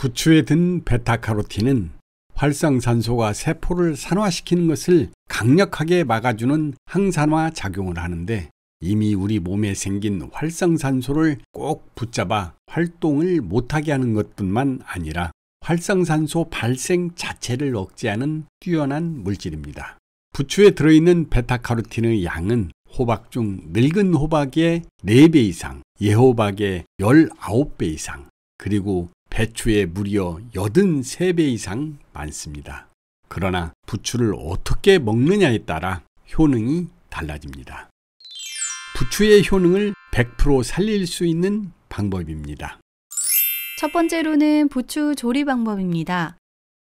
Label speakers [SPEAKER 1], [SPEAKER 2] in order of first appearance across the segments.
[SPEAKER 1] 부추에 든 베타카로틴은 활성산소가 세포를 산화시키는 것을 강력하게 막아주는 항산화 작용을 하는데 이미 우리 몸에 생긴 활성산소를 꼭 붙잡아 활동을 못하게 하는 것뿐만 아니라 활성산소 발생 자체를 억제하는 뛰어난 물질입니다. 부추에 들어있는 베타카로틴의 양은 호박 중 늙은 호박의 4배 이상, 예호박의 19배 이상, 그리고 배추에 무려 83배 이상 많습니다. 그러나 부추를 어떻게 먹느냐에 따라 효능이 달라집니다. 부추의 효능을 100% 살릴 수 있는 방법입니다.
[SPEAKER 2] 첫 번째로는 부추 조리 방법입니다.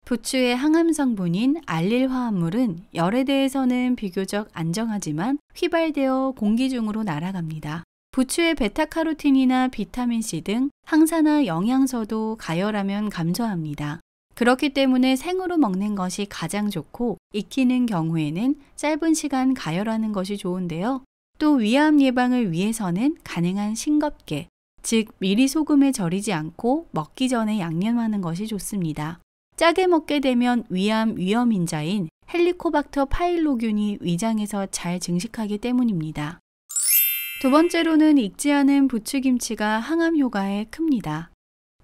[SPEAKER 2] 부추의 항암 성분인 알릴 화합물은 열에 대해서는 비교적 안정하지만 휘발되어 공기 중으로 날아갑니다. 부추의 베타카로틴이나 비타민C 등 항산화 영양소도 가열하면 감소합니다. 그렇기 때문에 생으로 먹는 것이 가장 좋고 익히는 경우에는 짧은 시간 가열하는 것이 좋은데요. 또 위암 예방을 위해서는 가능한 싱겁게, 즉 미리 소금에 절이지 않고 먹기 전에 양념하는 것이 좋습니다. 짜게 먹게 되면 위암 위험 인자인 헬리코박터 파일로균이 위장에서 잘 증식하기 때문입니다. 두 번째로는 익지 않은 부추김치가 항암 효과에 큽니다.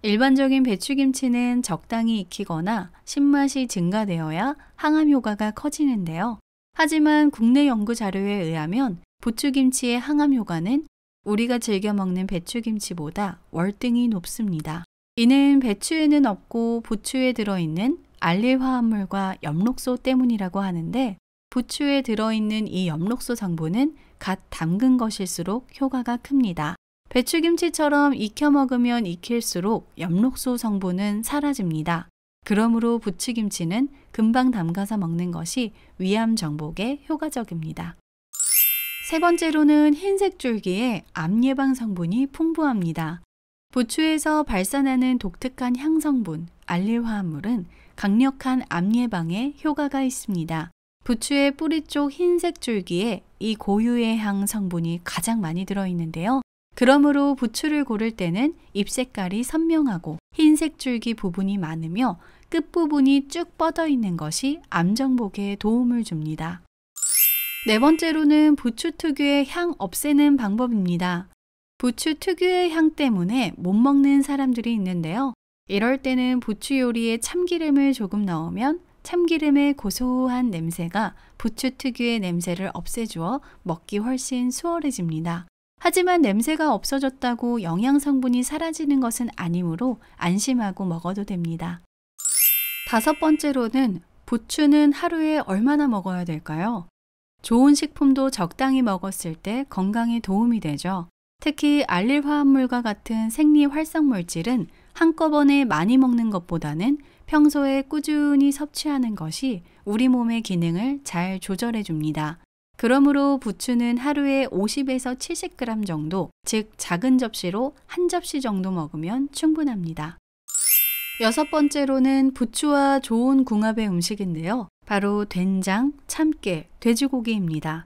[SPEAKER 2] 일반적인 배추김치는 적당히 익히거나 신맛이 증가되어야 항암 효과가 커지는데요. 하지만 국내 연구 자료에 의하면 부추김치의 항암 효과는 우리가 즐겨 먹는 배추김치보다 월등히 높습니다. 이는 배추에는 없고 부추에 들어있는 알릴 화합물과 엽록소 때문이라고 하는데 부추에 들어있는 이 엽록소 성분은 갓 담근 것일수록 효과가 큽니다. 배추김치처럼 익혀 먹으면 익힐수록 엽록소 성분은 사라집니다. 그러므로 부추김치는 금방 담가서 먹는 것이 위암 정복에 효과적입니다. 세 번째로는 흰색 줄기에 암 예방 성분이 풍부합니다. 부추에서 발산하는 독특한 향성분 알릴화합물은 강력한 암 예방에 효과가 있습니다. 부추의 뿌리 쪽 흰색 줄기에 이 고유의 향 성분이 가장 많이 들어있는데요. 그러므로 부추를 고를 때는 잎 색깔이 선명하고 흰색 줄기 부분이 많으며 끝부분이 쭉 뻗어 있는 것이 암정복에 도움을 줍니다. 네 번째로는 부추 특유의 향 없애는 방법입니다. 부추 특유의 향 때문에 못 먹는 사람들이 있는데요. 이럴 때는 부추 요리에 참기름을 조금 넣으면 참기름의 고소한 냄새가 부추 특유의 냄새를 없애주어 먹기 훨씬 수월해집니다. 하지만 냄새가 없어졌다고 영양 성분이 사라지는 것은 아니므로 안심하고 먹어도 됩니다. 다섯 번째로는 부추는 하루에 얼마나 먹어야 될까요? 좋은 식품도 적당히 먹었을 때 건강에 도움이 되죠. 특히 알릴 화합물과 같은 생리 활성 물질은 한꺼번에 많이 먹는 것보다는 평소에 꾸준히 섭취하는 것이 우리 몸의 기능을 잘 조절해 줍니다. 그러므로 부추는 하루에 50에서 70g 정도, 즉 작은 접시로 한 접시 정도 먹으면 충분합니다. 여섯 번째로는 부추와 좋은 궁합의 음식인데요. 바로 된장, 참깨, 돼지고기입니다.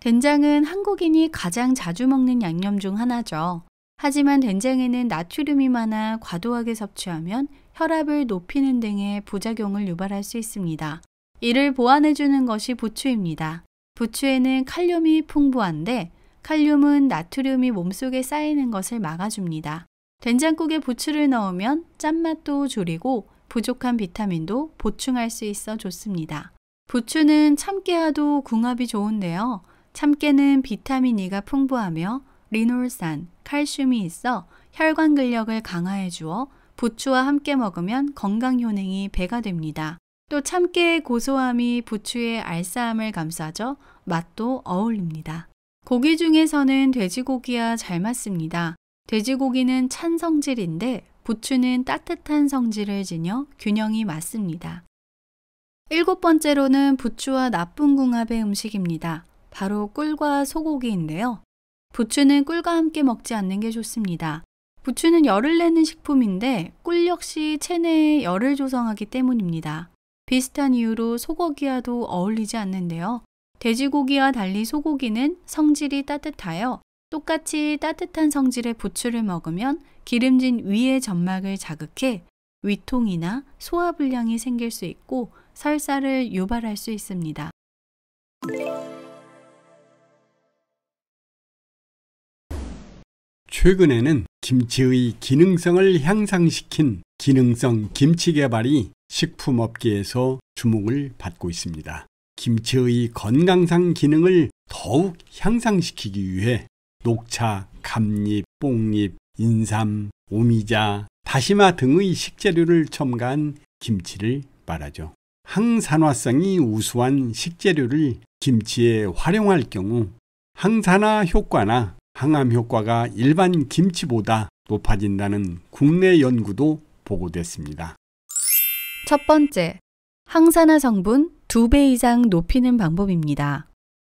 [SPEAKER 2] 된장은 한국인이 가장 자주 먹는 양념 중 하나죠. 하지만 된장에는 나트륨이 많아 과도하게 섭취하면 혈압을 높이는 등의 부작용을 유발할 수 있습니다. 이를 보완해주는 것이 부추입니다. 부추에는 칼륨이 풍부한데 칼륨은 나트륨이 몸속에 쌓이는 것을 막아줍니다. 된장국에 부추를 넣으면 짠맛도 줄이고 부족한 비타민도 보충할 수 있어 좋습니다. 부추는 참깨와도 궁합이 좋은데요. 참깨는 비타민 E가 풍부하며 리놀산, 칼슘이 있어 혈관 근력을 강화해 주어 부추와 함께 먹으면 건강 효능이 배가 됩니다. 또 참깨의 고소함이 부추의 알싸함을 감싸줘 맛도 어울립니다. 고기 중에서는 돼지고기와 잘 맞습니다. 돼지고기는 찬 성질인데 부추는 따뜻한 성질을 지녀 균형이 맞습니다. 일곱 번째로는 부추와 나쁜 궁합의 음식입니다. 바로 꿀과 소고기인데요. 부추는 꿀과 함께 먹지 않는 게 좋습니다. 부추는 열을 내는 식품인데 꿀 역시 체내에 열을 조성하기 때문입니다. 비슷한 이유로 소고기와도 어울리지 않는데요. 돼지고기와 달리 소고기는 성질이 따뜻하여 똑같이 따뜻한 성질의 부추를 먹으면 기름진 위의 점막을 자극해 위통이나 소화불량이 생길 수 있고 설사를 유발할 수 있습니다.
[SPEAKER 1] 최근에는 김치의 기능성을 향상시킨 기능성 김치 개발이 식품업계에서 주목을 받고 있습니다. 김치의 건강상 기능을 더욱 향상시키기 위해 녹차, 감잎, 뽕잎, 인삼, 오미자, 다시마 등의 식재료를 첨가한 김치를 말하죠. 항산화성이 우수한 식재료를 김치에 활용할 경우 항산화 효과나 항암 효과가 일반 김치보다 높아진다는 국내 연구도 보고됐습니다.
[SPEAKER 2] 첫 번째, 항산화 성분 2배 이상 높이는 방법입니다.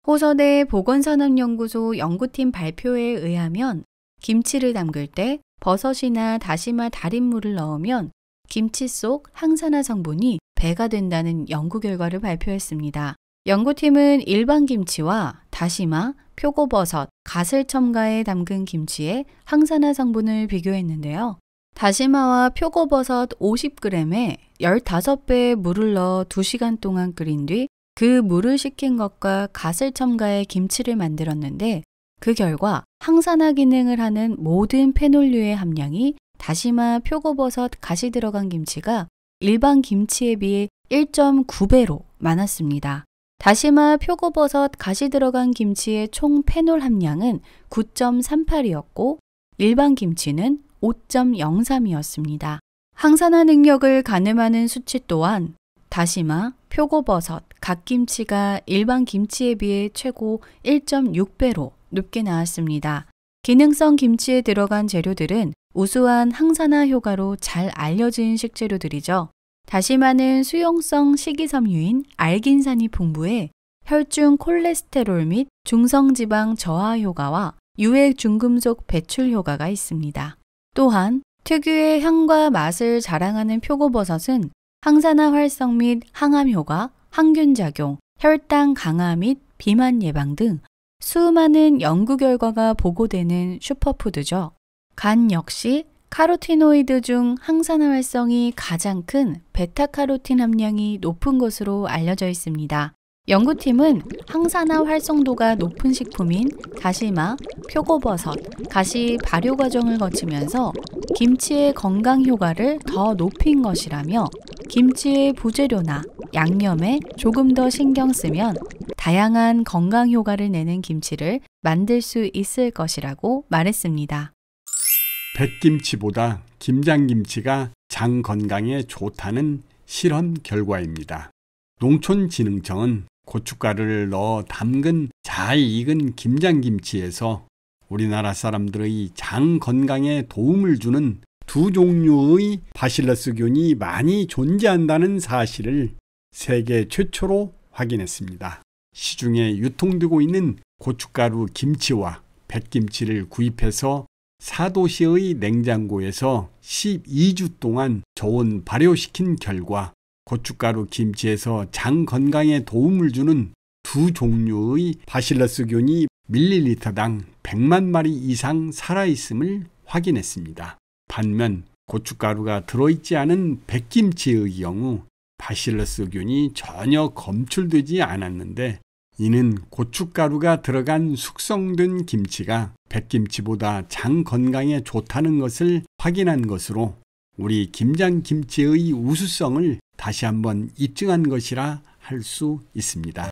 [SPEAKER 2] 호서대 보건산업연구소 연구팀 발표에 의하면 김치를 담글 때 버섯이나 다시마 달인물을 넣으면 김치 속 항산화 성분이 배가 된다는 연구 결과를 발표했습니다. 연구팀은 일반 김치와 다시마, 표고버섯, 가슬 첨가에 담근 김치에 항산화 성분을 비교했는데요. 다시마와 표고버섯 50g에 15배의 물을 넣어 2시간 동안 끓인 뒤 그 물을 식힌 것과 가슬 첨가의 김치를 만들었는데 그 결과 항산화 기능을 하는 모든 페놀류의 함량이 다시마, 표고버섯, 가시 들어간 김치가 일반 김치에 비해 1.9배로 많았습니다. 다시마, 표고버섯, 가시 들어간 김치의 총 페놀 함량은 9.38이었고 일반 김치는 5.03이었습니다. 항산화 능력을 가늠하는 수치 또한 다시마, 표고버섯, 갓김치가 일반 김치에 비해 최고 1.6배로 높게 나왔습니다. 기능성 김치에 들어간 재료들은 우수한 항산화 효과로 잘 알려진 식재료들이죠. 다시마는 수용성 식이섬유인 알긴산이 풍부해 혈중 콜레스테롤 및 중성지방 저하 효과와 유해 중금속 배출 효과가 있습니다. 또한 특유의 향과 맛을 자랑하는 표고버섯은 항산화 활성 및 항암 효과, 항균작용, 혈당 강화 및 비만 예방 등 수많은 연구 결과가 보고되는 슈퍼푸드죠. 간 역시 카로티노이드 중 항산화 활성이 가장 큰 베타카로틴 함량이 높은 것으로 알려져 있습니다. 연구팀은 항산화 활성도가 높은 식품인 다시마, 표고버섯, 가시 발효 과정을 거치면서 김치의 건강 효과를 더 높인 것이라며 김치의 부재료나 양념에 조금 더 신경 쓰면 다양한 건강 효과를 내는 김치를 만들 수 있을 것이라고 말했습니다.
[SPEAKER 1] 백김치보다 김장김치가 장 건강에 좋다는 실험 결과입니다. 농촌진흥청은 고춧가루를 넣어 담근 잘 익은 김장김치에서 우리나라 사람들의 장 건강에 도움을 주는 두 종류의 바실러스균이 많이 존재한다는 사실을 세계 최초로 확인했습니다. 시중에 유통되고 있는 고춧가루 김치와 백김치를 구입해서 사도시의 냉장고에서 12주 동안 저온 발효시킨 결과 고춧가루 김치에서 장 건강에 도움을 주는 두 종류의 바실러스균이 밀리리터당 100만 마리 이상 살아있음을 확인했습니다. 반면 고춧가루가 들어있지 않은 백김치의 경우 바실러스균이 전혀 검출되지 않았는데 이는 고춧가루가 들어간 숙성된 김치가 백김치보다 장 건강에 좋다는 것을 확인한 것으로 우리 김장김치의 우수성을 다시 한번 입증한 것이라 할 수 있습니다.